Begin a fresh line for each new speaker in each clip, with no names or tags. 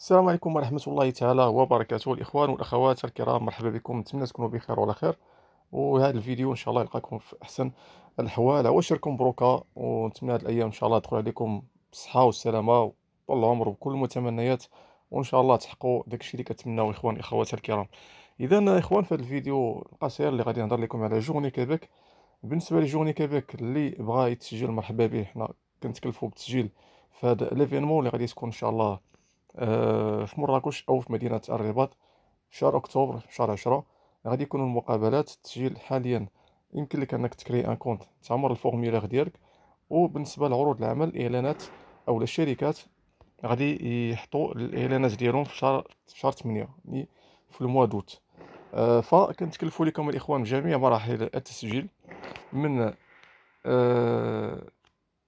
السلام عليكم ورحمة الله تعالى وبركاته الإخوان والأخوات الكرام مرحبا بكم نتمنى تكونوا بخير وعلى خير وهذا الفيديو إن شاء الله يلقاكم في أحسن الأحوال عواشركم بروكا ونتمنى هذه الأيام إن شاء الله تدخل عليكم بالصحة والسلامة والله عمر بكل المتمنيات وإن شاء الله تحققوا داكشي اللي كتمناو إخوان الأخوات الكرام إذا إخوان في هذا الفيديو القصير اللي غادي نهضر لكم على جورني كيبيك بالنسبة لجورني كيبيك اللي بغا يتسجل مرحبا به حنا كنتكلفوا بالتسجيل في هذا ليفينمون اللي غادي تكون إن شاء الله آه، في مراكش او في مدينه الرباط في شهر اكتوبر في شهر 10 غادي يكونوا المقابلات التسجيل حاليا يمكن لك انك تكري ان كونت تعمر الفورميلير ديالك وبالنسبه لعروض العمل الاعلانات او الشركات غادي يحطوا الاعلانات ديالهم في شهر في شهر 8 يعني في الموا دوت آه، فكنتكلفوا لكم الاخوان بجميع مراحل التسجيل من آه،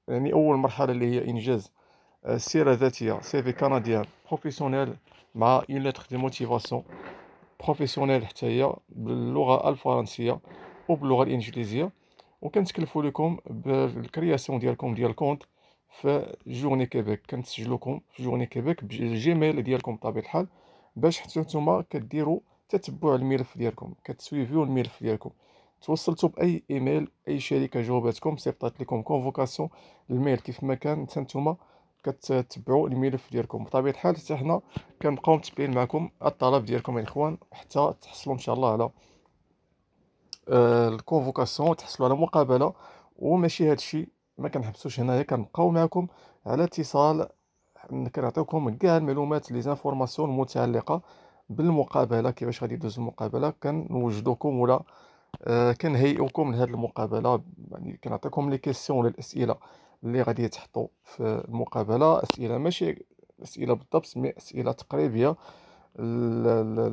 يعني اول مرحله اللي هي انجاز سيرة ذاتية سيفي كنديان بروفيسيونيل مع اون لتر دي موتيفاسيون بروفيسيونيل حتى هي باللغه الفرنسيه وباللغه الانجليزيه وكنتكلفوا لكم بالكرياسيون ديالكم ديال الكونت في جورني كيبيك كنتسجلوكم في جورني كيبيك بالجيميل ديالكم بطبيعه الحال باش حتى نتوما كديروا تتبع الملف ديالكم كتسويفيو الملف ديالكم توصلتوا باي ايميل اي شركه جاوباتكم صيفطات لكم كونفوكاسيون الميل كيف ما كان حتى نتوما كتتبعوا الملف ديالكم بطبيعه الحال حتى حنا كنبقاو متبعين معكم الطلب ديالكم يا الاخوان حتى تحصلوا ان شاء الله على آه، الكونفوكاسيون تحصلوا على مقابله وماشي هذا الشيء ما كنحبسوش هنايا كنبقاو معكم على اتصال كنعطيوكم كاع المعلومات لي زانفورماسيون المتعلقه بالمقابله كيفاش غادي يدوز المقابله كنوجدوكم ولا آه، كنهيئوكم لهذه المقابله يعني كنعطيكم لي كيسيون ولا الاسئله اللي غادي يتحطوا في المقابله اسئله ماشي اسئله بالضبط مي اسئله تقريبيه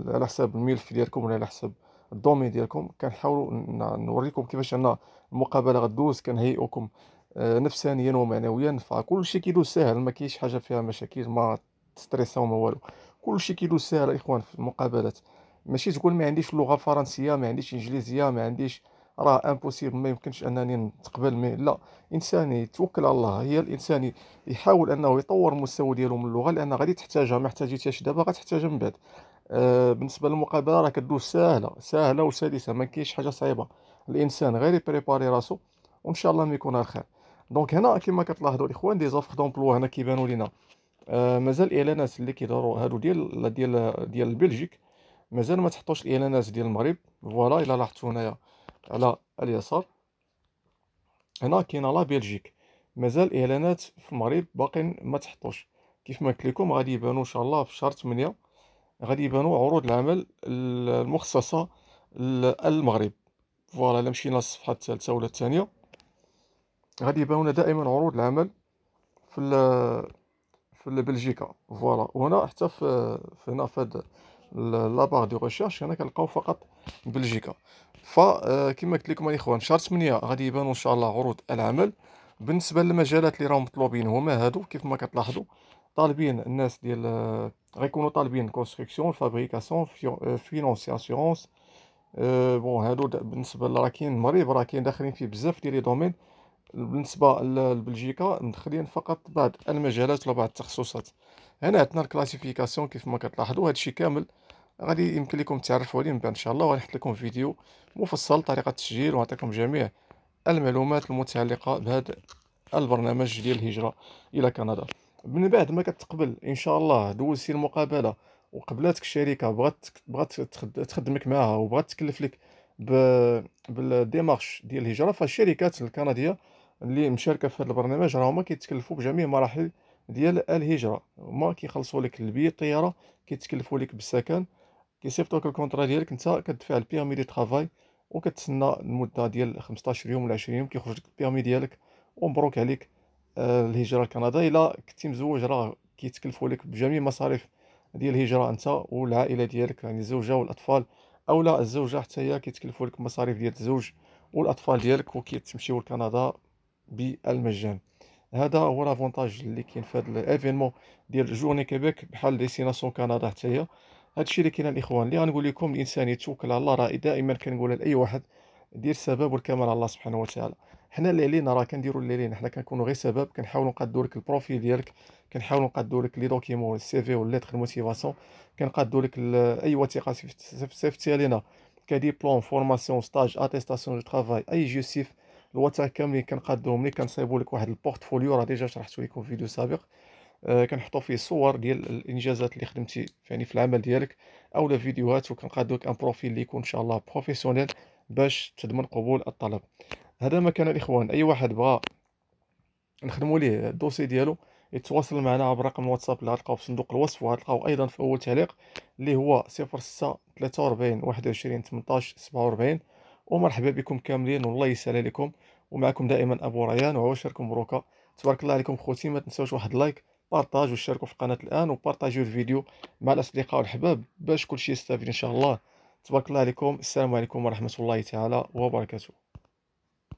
على حساب الملف ديالكم ولا على حساب الدومين ديالكم كنحاولوا نوريكم كيفاش انا المقابله غدوز كنهيئكم آه، نفسانيا ومعنويا فكل شيء كيدوز ساهل ما كاينش حاجه فيها مشاكل ما ستريسا ما والو كل شيء كيدوز ساهل اخوان في المقابلات ماشي تقول ما عنديش اللغه الفرنسيه ما عنديش انجليزيه ما عنديش راه امبوسيبل ما يمكنش انني نتقبل مي لا انساني توكل على الله هي الانسان يحاول انه يطور المستوى ديالو من اللغه لان غادي تحتاجها ما احتاجيتهاش دابا غتحتاجها من بعد آه بالنسبه للمقابله راه كدوز ساهله ساهله وسلسه ما كاينش حاجه صعيبه الانسان غير يبريباري راسو وان شاء الله ميكون على خير دونك هنا كما كتلاحظوا الاخوان دي زوفر دومبلوا هنا كيبانوا لينا آه مازال الاعلانات اللي كيداروا هادو ديال ديال ديال بلجيك مازال ما تحطوش الاعلانات ديال المغرب فوالا الا لاحظتوا هنايا على اليسار هنا كاينه لا بلجيك مازال اعلانات في المغرب باقي ما تحطوش كيف ما قلت لكم غادي يبانو ان شاء الله في شهر 8 غادي يبانو عروض العمل المخصصه للمغرب فوالا الا مشينا للصفحه الثالثه ولا الثانيه غادي يبانو دائما عروض العمل في في بلجيكا فوالا وهنا حتى في هنا في لابار دو ريشيرش هنا كنلقاو فقط بلجيكا فكما قلت لكم الاخوان شهر 8 غادي يبانوا ان شاء الله عروض العمل بالنسبه للمجالات اللي راهم مطلوبين هما هادو كيف ما كتلاحظوا طالبين الناس ديال euh، غيكونوا طالبين كونستركسيون فابريكاسيون فينونسي اسيورونس بون هادو بالنسبه لراكين المغرب راه كاين داخلين فيه بزاف ديال لي دومين بالنسبه لبلجيكا مدخلين فقط بعض المجالات ولا بعض التخصصات هنا عندنا الكلاسيفيكاسيون كيف ما كتلاحظوا هادشي كامل غادي يمكن لكم تعرفوا عليه من بعد ان شاء الله نحط لكم فيديو مفصل طريقه التسجيل ونعطيكم جميع المعلومات المتعلقه بهذا البرنامج ديال الهجره الى كندا من بعد ما كتقبل ان شاء الله دوزتي المقابله وقبلاتك الشركه بغات بغات تخدمك معها وبغات تكلف لك بالديمارش ديال الهجره فالشركات الكنديه اللي مشاركه في هذا البرنامج راه هما كيتكلفوا بجميع مراحل ديال الهجره هما كيخلصوا لك البي الطياره كيتكلفوا لك بالسكن لك الكونطرا ديالك انت كتدفع البيرمي دي طرافاي وكتسنى المده ديال 15 يوم ولا 20 يوم كيخرج لك البيرمي ديالك ومبروك عليك آه، الهجره لكندا الا كنتي مزوج راه كيتكلفوا لك بجميع مصاريف ديال الهجره انت والعائله ديالك يعني الزوجه والاطفال اولا الزوجه حتى هي كيتكلفوا لك المصاريف ديال الزوج والاطفال ديالك وكيتمشيو لكندا بالمجان هذا هو لافونتاج اللي كاين في هذا الايفينمون ديال جورني كيبيك بحال ديسيناسيون كندا حتى هي هادشي اللي كاين الاخوان اللي غنقول لكم الانسان يتوكل على الله راه دائما كنقولها لاي واحد دير سبب والكمال على الله سبحانه وتعالى حنا اللي علينا راه كنديروا اللي علينا حنا كنكونوا غير سبب كنحاولوا نقادوا لك البروفيل ديالك كنحاولوا نقادوا لك لي دوكيمون السي في ولا ليتر موتيفاسيون كنقادوا لك اي وثيقه سيفتيها لينا كديبلوم فورماسيون ستاج اتيستاسيون دو ترافاي اي جوسيف الوثائق كاملين كنقادوهم لك كنصايبوا لك واحد البورتفوليو راه ديجا شرحته لكم في فيديو سابق آه، كنحطوا فيه صور ديال الانجازات اللي خدمتي يعني في العمل ديالك اولا فيديوهات وكنقادوك ان بروفيل اللي يكون ان شاء الله بروفيسيونيل باش تضمن قبول الطلب هذا مكان الاخوان اي واحد بغى نخدموا ليه الدوسي ديالو يتواصل معنا عبر رقم الواتساب اللي غتلقاو في صندوق الوصف وغتلقاو ايضا في اول تعليق اللي هو 06 43 21 18 47 ومرحبا بكم كاملين والله يسهل عليكم ومعكم دائما ابو ريان وعواشركم مبروكه تبارك الله عليكم خوتي ما تنساوش واحد لايك بارطاج وشاركوا في القناه الان وبارطاجيو الفيديو مع الاصدقاء والحباب باش كلشي يستافد ان شاء الله تبارك الله عليكم السلام عليكم ورحمه الله تعالى وبركاته